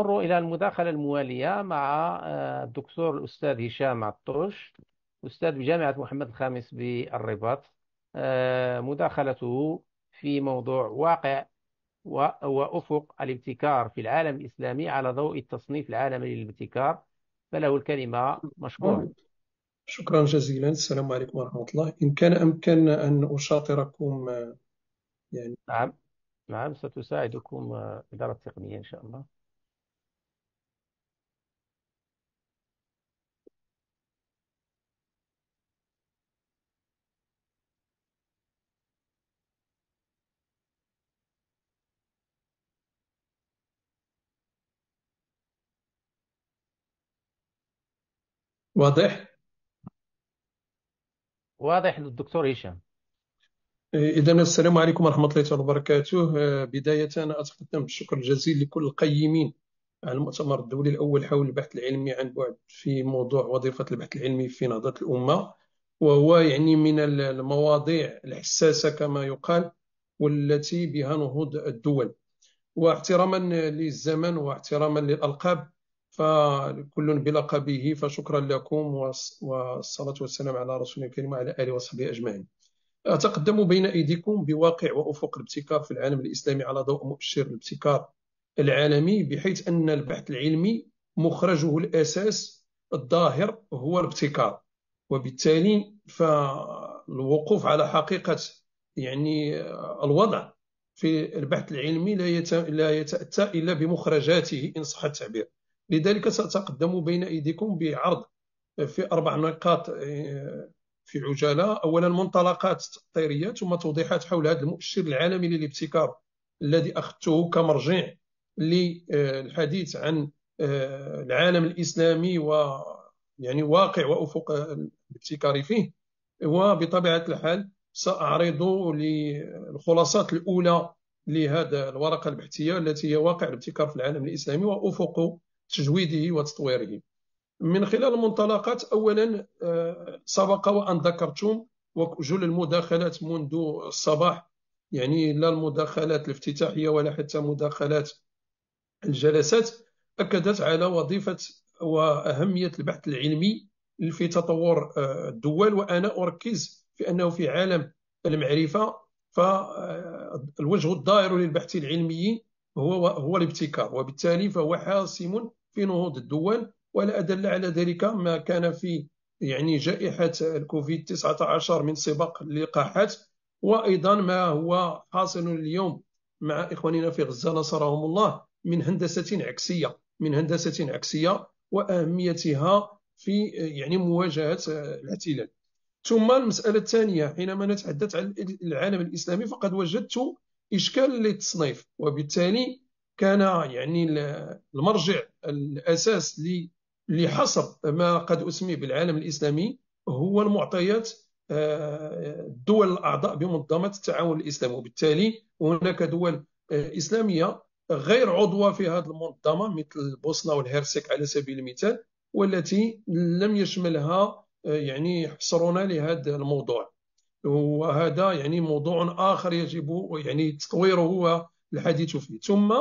نمر إلى المداخلة الموالية مع آه، الدكتور الأستاذ هشام عطوش أستاذ بجامعة محمد الخامس بالرباط آه، مداخلته في موضوع واقع وأفق الابتكار في العالم الإسلامي على ضوء التصنيف العالمي للابتكار فله الكلمة مشكور شكرا جزيلا السلام عليكم ورحمة الله إن كان أمكننا أن أشاطركم آه، يعني نعم نعم ستساعدكم إدارة التقنية إن شاء الله واضح واضح للدكتور هشام إيه، إذا السلام عليكم ورحمة الله وبركاته آه، بداية أنا أتقدم بالشكر الجزيل لكل القيمين على المؤتمر الدولي الأول حول البحث العلمي عن بعد في موضوع وظيفة البحث العلمي في نهضة الأمة وهو يعني من المواضيع الحساسة كما يقال والتي بها نهوض الدول واحتراما للزمن واحتراما للألقاب فكل بلقبه فشكرا لكم والصلاة والسلام على رسول الكريم وعلى آله وصحبه أجمعين أتقدم بين أيديكم بواقع وأفق الابتكار في العالم الإسلامي على ضوء مؤشر الابتكار العالمي بحيث أن البحث العلمي مخرجه الأساس الظاهر هو الابتكار وبالتالي فالوقوف على حقيقة يعني الوضع في البحث العلمي لا يتأتى إلا بمخرجاته إن صح التعبير لذلك سأتقدم بين أيديكم بعرض في أربع نقاط آه، في عجالة أولا منطلقات تقديرية ثم توضيحات حول هذا المؤشر العالمي للابتكار الذي أخذته كمرجع للحديث عن آه، العالم الإسلامي و يعني واقع وأفق الابتكار فيه وبطبيعة الحال سأعرض للخلاصات الأولى لهذا الورقة البحثية التي هي واقع الابتكار في العالم الإسلامي وأفق تجويده وتطويره من خلال المنطلقات اولا آه، سبق وان ذكرتم وجل المداخلات منذ الصباح يعني لا المداخلات الافتتاحيه ولا حتى مداخلات الجلسات اكدت على وظيفه واهميه البحث العلمي في تطور آه، الدول وانا اركز في انه في عالم المعرفه فالوجه الدائر للبحث العلمي هو هو الابتكار وبالتالي فهو حاسم في نهوض الدول ولا أدل على ذلك ما كان في يعني جائحة الكوفيد 19 من سباق اللقاحات وأيضا ما هو حاصل اليوم مع إخواننا في غزة نصرهم الله من هندسة عكسية من هندسة عكسية وأهميتها في يعني مواجهة الاحتلال ثم المسألة الثانية حينما نتحدث عن العالم الإسلامي فقد وجدت إشكال للتصنيف وبالتالي كان يعني المرجع الأساس لحصر ما قد أسمي بالعالم الإسلامي هو المعطيات الدول آه، الأعضاء بمنظمة التعاون الإسلامي وبالتالي هناك دول آه، إسلامية غير عضوة في هذه المنظمة مثل البوسنة والهرسك على سبيل المثال والتي لم يشملها آه، يعني حصرنا لهذا الموضوع وهذا يعني موضوع آخر يجب يعني تطويره هو الحديث فيه ثم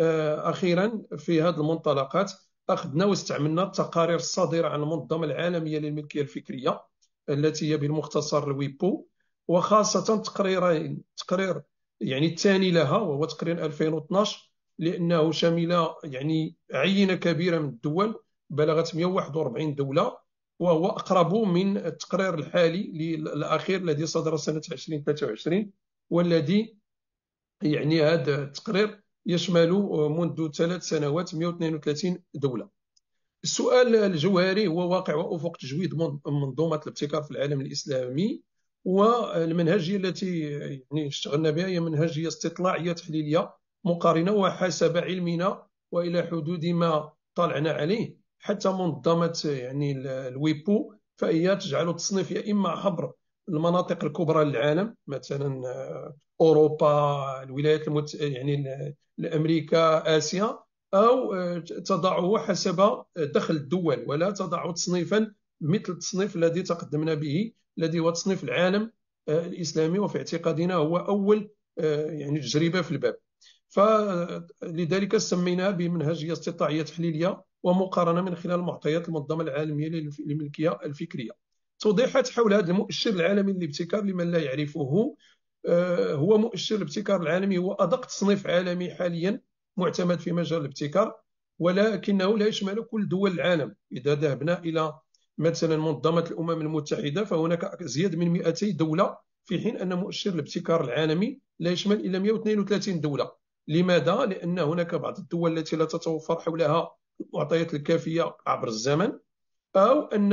آه، أخيرا في هذه المنطلقات أخذنا واستعملنا التقارير الصادرة عن المنظمة العالمية للملكية الفكرية التي هي بالمختصر الويبو وخاصة تقريرين تقرير يعني الثاني لها وهو تقرير 2012 لأنه شمل يعني عينة كبيرة من الدول بلغت 141 دولة وهو أقرب من التقرير الحالي الأخير الذي صدر سنة 2023 والذي يعني هذا التقرير يشمل منذ ثلاث سنوات 132 دولة السؤال الجوهري هو واقع وأفق تجويد منظومة الابتكار في العالم الإسلامي والمنهجية التي يعني اشتغلنا بها هي منهجية استطلاعية تحليلية مقارنة وحسب علمنا وإلى حدود ما طلعنا عليه حتى منظمه يعني الويبو فهي تجعل التصنيف يا اما عبر المناطق الكبرى للعالم مثلا آه، اوروبا الولايات المت... يعني امريكا اسيا او آه، تضعه حسب آه، دخل الدول ولا تضع تصنيفا مثل التصنيف الذي تقدمنا به الذي هو تصنيف العالم الاسلامي وفي اعتقادنا هو اول يعني تجربه في الباب فلذلك سميناها بمنهجيه استطاعيه تحليليه ومقارنة من خلال معطيات المنظمة العالمية للملكية الفكرية توضيحات حول هذا المؤشر العالمي للابتكار لمن لا يعرفه آه، هو مؤشر الابتكار العالمي هو أدق تصنيف عالمي حاليا معتمد في مجال الابتكار ولكنه لا يشمل كل دول العالم إذا ذهبنا إلى مثلا منظمة الأمم المتحدة فهناك أزيد من 200 دولة في حين أن مؤشر الابتكار العالمي لا يشمل إلا 132 دولة لماذا؟ لأن هناك بعض الدول التي لا تتوفر حولها المعطيات الكافيه عبر الزمن او ان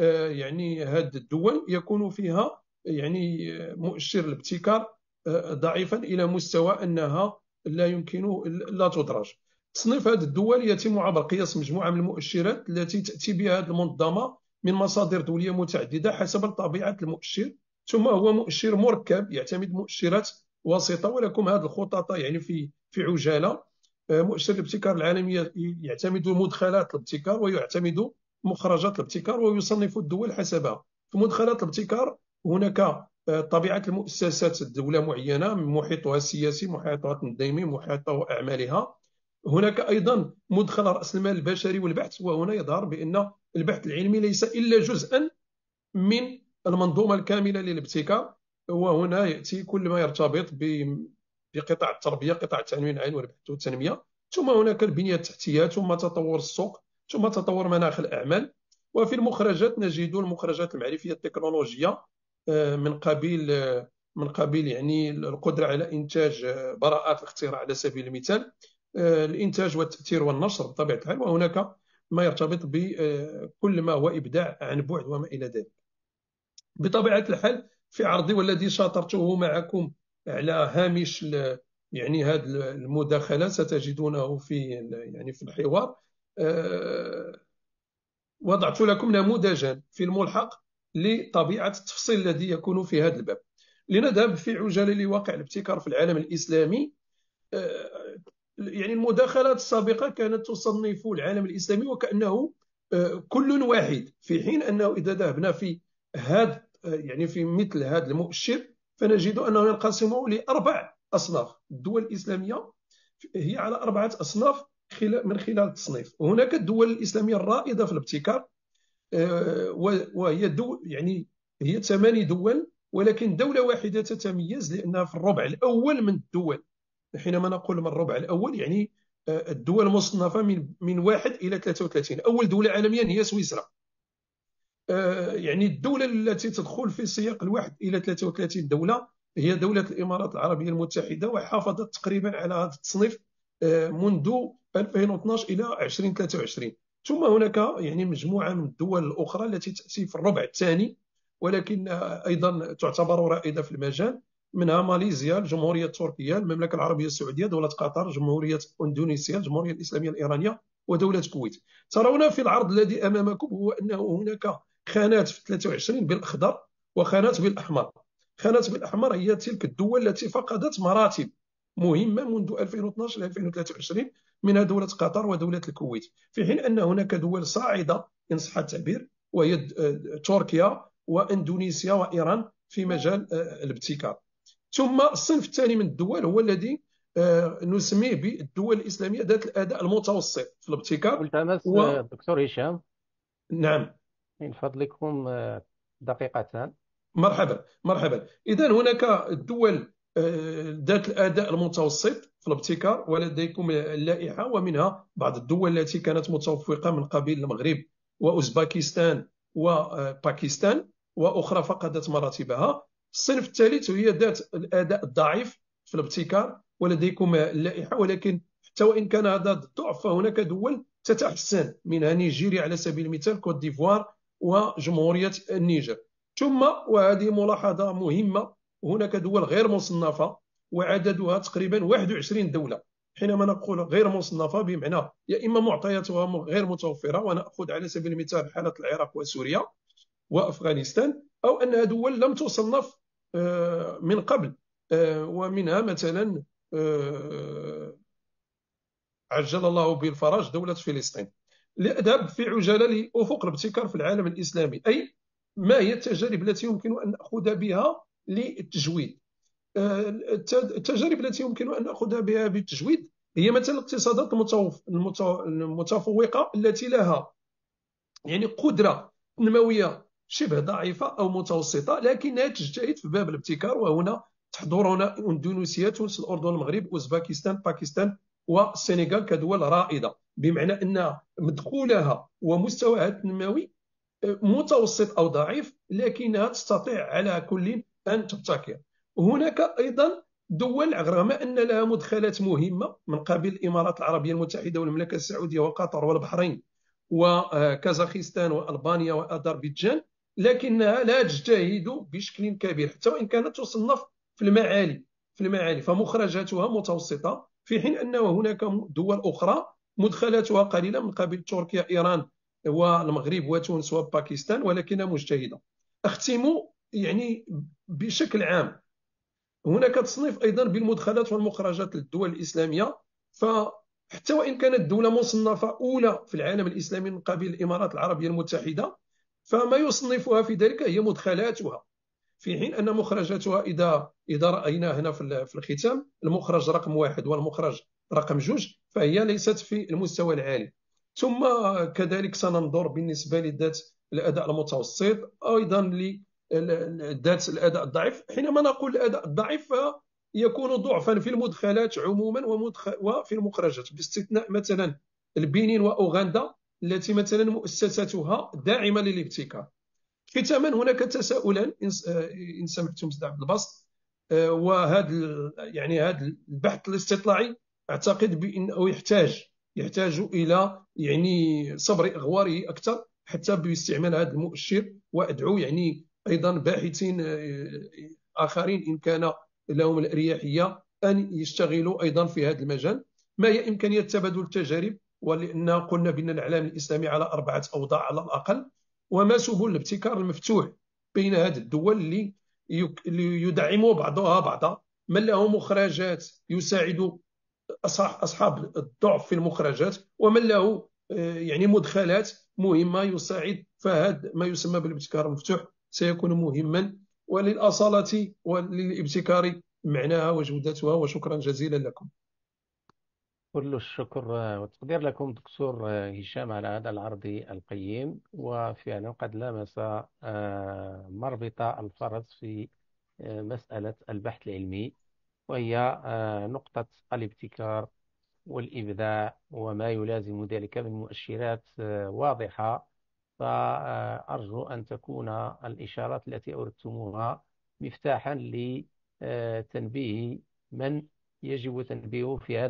آه، يعني هذه الدول يكون فيها يعني آه، مؤشر الابتكار آه، ضعيفا الى مستوى انها لا يمكن لا تدرج تصنيف هذه الدول يتم عبر قياس مجموعه من المؤشرات التي تاتي بها هذه المنظمه من مصادر دوليه متعدده حسب طبيعه المؤشر ثم هو مؤشر مركب يعتمد مؤشرات وسيطه ولكم هذه الخطط يعني في في عجاله آه، مؤسسه الابتكار العالميه يعتمد مدخلات الابتكار ويعتمد مخرجات الابتكار ويصنف الدول حسبها في مدخلات الابتكار هناك آه، طبيعه المؤسسات الدوله معينه محيطها السياسي محيطها التنظيمي محيطها اعمالها هناك ايضا مدخل راس المال البشري والبحث وهنا يظهر بان البحث العلمي ليس الا جزءا من المنظومه الكامله للابتكار وهنا ياتي كل ما يرتبط في قطاع التربيه قطاع التعليم العالي والبحث والتنميه ثم هناك البنيه التحتيه ثم تطور السوق ثم تطور مناخ الاعمال وفي المخرجات نجد المخرجات المعرفيه التكنولوجيه آه، من قبيل آه، من قبيل يعني القدره على انتاج آه، براءات الاختراع على سبيل المثال الانتاج والتاثير والنشر بطبيعه الحال وهناك ما يرتبط بكل ما هو ابداع عن بعد وما الى ذلك بطبيعه الحال في عرضي والذي شاطرته معكم على هامش يعني هذه المداخلة ستجدونه في يعني في الحوار آه، وضعت لكم نموذجا في الملحق لطبيعة التفصيل الذي يكون في هذا الباب لنذهب في عجالة لواقع الابتكار في العالم الإسلامي آه، يعني المداخلات السابقة كانت تصنف العالم الإسلامي وكأنه آه، كل واحد في حين أنه إذا ذهبنا في هذا يعني في مثل هذا المؤشر فنجد أنه ينقسم لأربع أصناف الدول الإسلامية هي على أربعة أصناف من خلال التصنيف هناك الدول الإسلامية الرائدة في الابتكار آه، وهي دول يعني هي ثماني دول ولكن دولة واحدة تتميز لأنها في الربع الأول من الدول حينما نقول من الربع الأول يعني آه، الدول مصنفة من من واحد إلى 33 أول دولة عالميا هي سويسرا آه، يعني الدولة التي تدخل في سياق الواحد إلى 33 دولة هي دولة الإمارات العربية المتحدة وحافظت تقريبا على هذا التصنيف آه، منذ 2012 إلى 2023 ثم هناك يعني مجموعة من الدول الأخرى التي تأتي في الربع الثاني ولكن أيضا تعتبر رائدة في المجال منها ماليزيا الجمهورية التركية المملكة العربية السعودية دولة قطر جمهورية إندونيسيا الجمهورية الإسلامية الإيرانية ودولة الكويت ترون في العرض الذي أمامكم هو أنه هناك خانات في 23 بالاخضر وخانات بالاحمر خانات بالاحمر هي تلك الدول التي فقدت مراتب مهمه منذ 2012 ل 2023 منها دوله قطر ودوله الكويت في حين ان هناك دول صاعده ان صح التعبير وهي تركيا واندونيسيا وايران في مجال آه، الابتكار ثم الصنف الثاني من الدول هو الذي آه، نسميه بالدول الاسلاميه ذات الاداء المتوسط في الابتكار والتمس و... آه، دكتور هشام نعم من فضلكم آه، دقيقتان مرحبا مرحبا اذا هناك الدول آه، ذات الاداء المتوسط في الابتكار ولديكم اللائحه ومنها بعض الدول التي كانت متفوقه من قبيل المغرب واوزباكستان وباكستان واخرى فقدت مراتبها الصنف الثالث هي ذات الاداء الضعيف في الابتكار ولديكم اللائحه ولكن حتى وان كان هذا الضعف فهناك دول تتحسن منها نيجيريا على سبيل المثال كوت ديفوار وجمهورية النيجر ثم وهذه ملاحظة مهمة هناك دول غير مصنفة وعددها تقريبا 21 دولة حينما نقول غير مصنفة بمعنى يا إما معطياتها غير متوفرة ونأخذ على سبيل المثال حالة العراق وسوريا وأفغانستان أو أنها دول لم تصنف آه، من قبل آه، ومنها مثلا آه، عجل الله بالفرج دولة فلسطين لأذهب في عجالة لأفق الابتكار في العالم الإسلامي أي ما هي التجارب التي يمكن أن نأخذ بها للتجويد آه، التجارب التي يمكن أن نأخذ بها بالتجويد هي مثلا الاقتصادات المتفوقة التي لها يعني قدرة تنموية شبه ضعيفة أو متوسطة لكنها تجتهد في باب الابتكار وهنا تحضرنا اندونيسيا تونس الاردن المغرب اوزباكستان باكستان والسنغال كدول رائده بمعنى أن مدخولها ومستواها التنموي آه، متوسط أو ضعيف لكنها تستطيع على كل أن تبتكر هناك أيضا دول رغم أن لها مدخلات مهمة من قبل الإمارات العربية المتحدة والمملكة السعودية وقطر والبحرين وكازاخستان وألبانيا وأذربيجان لكنها لا تجتهد بشكل كبير حتى وإن كانت تصنف في المعالي في المعالي فمخرجاتها متوسطة في حين انه هناك دول أخرى مدخلاتها قليلة من قبل تركيا إيران والمغرب وتونس وباكستان ولكنها مجتهدة أختم يعني بشكل عام هناك تصنيف أيضا بالمدخلات والمخرجات للدول الإسلامية فحتى وإن كانت دولة مصنفة أولى في العالم الإسلامي من قبل الإمارات العربية المتحدة فما يصنفها في ذلك هي مدخلاتها في حين أن مخرجاتها إذا إذا رأينا هنا في الختام المخرج رقم واحد والمخرج رقم جوج فهي ليست في المستوى العالي ثم كذلك سننظر بالنسبة لذات الأداء المتوسط أيضا لذات الأداء الضعيف حينما نقول الأداء الضعيف يكون ضعفا في المدخلات عموما وفي المخرجات باستثناء مثلا البنين وأوغندا التي مثلا مؤسساتها داعمة للابتكار ختاما هناك تساؤلا إن سمحتم سيد عبد الباسط آه، وهذا يعني هذا البحث الاستطلاعي اعتقد بانه يحتاج يحتاج الى يعني صبر اغواره اكثر حتى باستعمال هذا المؤشر وادعو يعني ايضا باحثين آه، اخرين ان كان لهم الاريحيه ان يشتغلوا ايضا في هذا المجال ما هي امكانيه تبادل التجارب ولان قلنا بان الاعلام الاسلامي على اربعه اوضاع على الاقل وما سبل الابتكار المفتوح بين هذه الدول اللي يدعموا بعضها بعضا من له مخرجات يساعد أصحاب الضعف في المخرجات ومن له آه، يعني مدخلات مهمة يساعد فهذا ما يسمى بالابتكار المفتوح سيكون مهما وللأصالة وللابتكار معناها وجودتها وشكرا جزيلا لكم كل الشكر والتقدير لكم دكتور آه، هشام على هذا العرض القيم وفعلا قد لامس آه، مربط الفرس في مسألة البحث العلمي وهي آه، نقطة الابتكار والإبداع وما يلازم ذلك من مؤشرات آه، واضحة فأرجو آه، أن تكون الإشارات التي أوردتموها مفتاحا لتنبيه من يجب تنبيهه في هذا